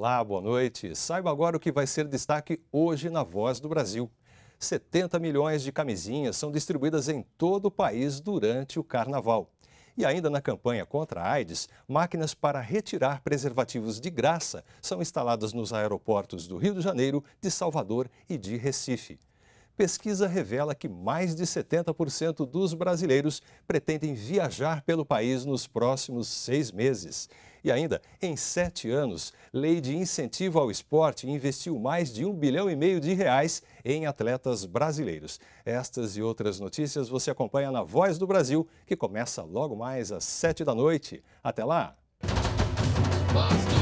Olá, boa noite. Saiba agora o que vai ser destaque hoje na Voz do Brasil. 70 milhões de camisinhas são distribuídas em todo o país durante o carnaval. E ainda na campanha contra a AIDS, máquinas para retirar preservativos de graça são instaladas nos aeroportos do Rio de Janeiro, de Salvador e de Recife. Pesquisa revela que mais de 70% dos brasileiros pretendem viajar pelo país nos próximos seis meses. E ainda, em sete anos, lei de incentivo ao esporte investiu mais de um bilhão e meio de reais em atletas brasileiros. Estas e outras notícias você acompanha na Voz do Brasil, que começa logo mais às sete da noite. Até lá! Basta.